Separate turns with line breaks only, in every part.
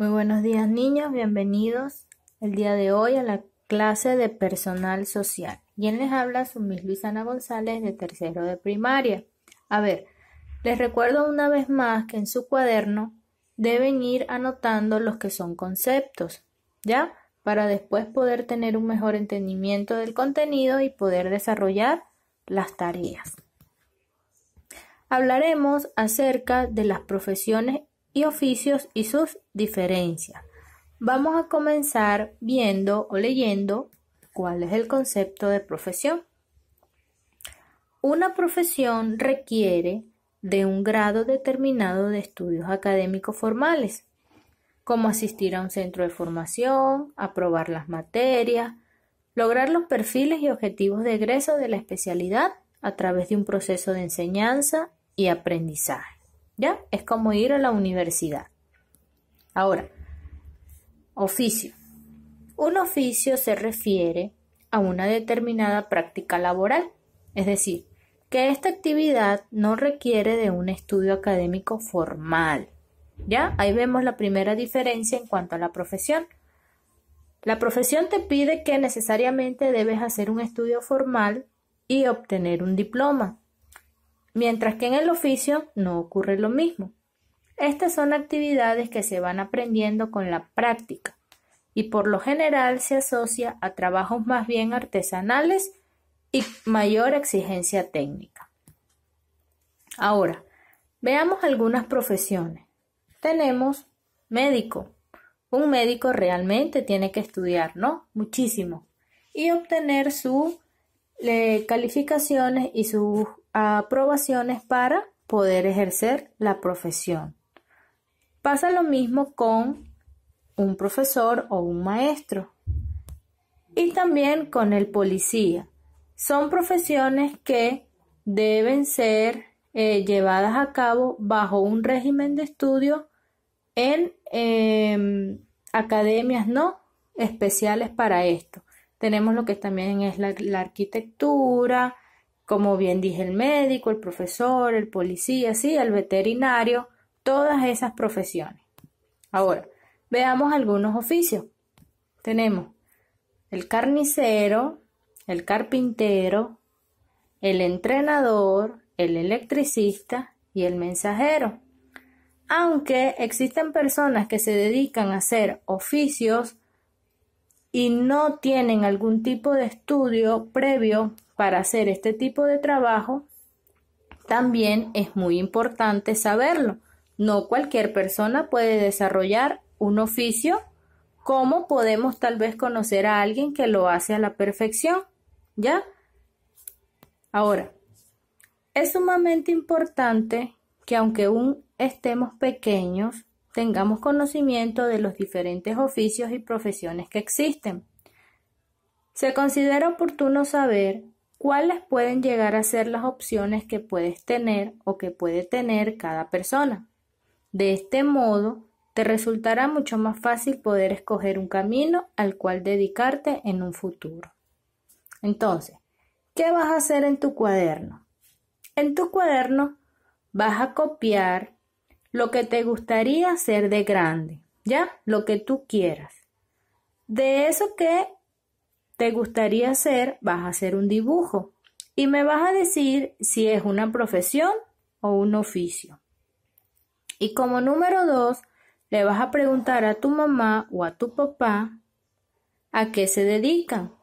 Muy buenos días niños, bienvenidos el día de hoy a la clase de personal social. ¿Quién les habla su Miss Luisana González de tercero de primaria. A ver, les recuerdo una vez más que en su cuaderno deben ir anotando los que son conceptos, ¿ya? Para después poder tener un mejor entendimiento del contenido y poder desarrollar las tareas. Hablaremos acerca de las profesiones y oficios y sus diferencias. Vamos a comenzar viendo o leyendo cuál es el concepto de profesión. Una profesión requiere de un grado determinado de estudios académicos formales, como asistir a un centro de formación, aprobar las materias, lograr los perfiles y objetivos de egreso de la especialidad a través de un proceso de enseñanza y aprendizaje. ¿Ya? Es como ir a la universidad. Ahora, oficio. Un oficio se refiere a una determinada práctica laboral, es decir, que esta actividad no requiere de un estudio académico formal. ¿Ya? Ahí vemos la primera diferencia en cuanto a la profesión. La profesión te pide que necesariamente debes hacer un estudio formal y obtener un diploma, mientras que en el oficio no ocurre lo mismo. Estas son actividades que se van aprendiendo con la práctica y por lo general se asocia a trabajos más bien artesanales y mayor exigencia técnica. Ahora, veamos algunas profesiones. Tenemos médico. Un médico realmente tiene que estudiar, ¿no? Muchísimo. Y obtener sus eh, calificaciones y sus aprobaciones para poder ejercer la profesión. Pasa lo mismo con un profesor o un maestro y también con el policía. Son profesiones que deben ser eh, llevadas a cabo bajo un régimen de estudio en em, academias no especiales para esto. Tenemos lo que también es la arquitectura, como bien dije, el médico, el profesor, el policía, sí, el veterinario, todas esas profesiones. Ahora, veamos algunos oficios. Tenemos el carnicero, el carpintero, el entrenador, el electricista y el mensajero. Aunque existen personas que se dedican a hacer oficios y no tienen algún tipo de estudio previo para hacer este tipo de trabajo, también es muy importante saberlo. No cualquier persona puede desarrollar un oficio como podemos tal vez conocer a alguien que lo hace a la perfección. ¿Ya? Ahora, es sumamente importante que aunque aún estemos pequeños, tengamos conocimiento de los diferentes oficios y profesiones que existen. Se considera oportuno saber cuáles pueden llegar a ser las opciones que puedes tener o que puede tener cada persona. De este modo, te resultará mucho más fácil poder escoger un camino al cual dedicarte en un futuro. Entonces, ¿qué vas a hacer en tu cuaderno? En tu cuaderno vas a copiar lo que te gustaría hacer de grande, ¿ya? Lo que tú quieras. De eso que te gustaría hacer, vas a hacer un dibujo y me vas a decir si es una profesión o un oficio. Y como número dos, le vas a preguntar a tu mamá o a tu papá a qué se dedican.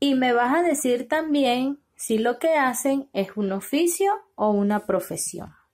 Y me vas a decir también si lo que hacen es un oficio o una profesión.